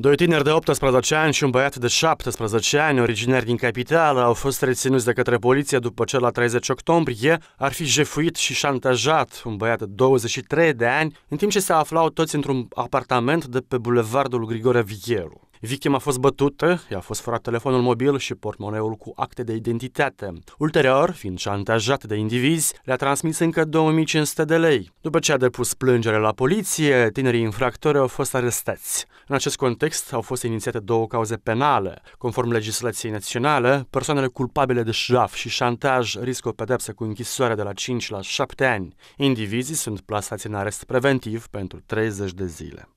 Doi tineri de 18 ani și un băiat de 17 ani, originari din capitală, au fost reținuți de către poliție după ce la 30 octombrie ar fi jefuit și șantajat un băiat de 23 de ani, în timp ce se aflau toți într-un apartament de pe bulevardul Grigore Vieru. Victima a fost bătută, i-a fost furat telefonul mobil și portmoneul cu acte de identitate. Ulterior, fiind șantajat de indivizi, le-a transmis încă 2500 de lei. După ce a depus plângere la poliție, tinerii infractori au fost arestați. În acest context au fost inițiate două cauze penale. Conform legislației naționale, persoanele culpabile de șraf și șantaj riscă o pedepsă cu închisoare de la 5 la 7 ani. Indivizii sunt plasați în arest preventiv pentru 30 de zile.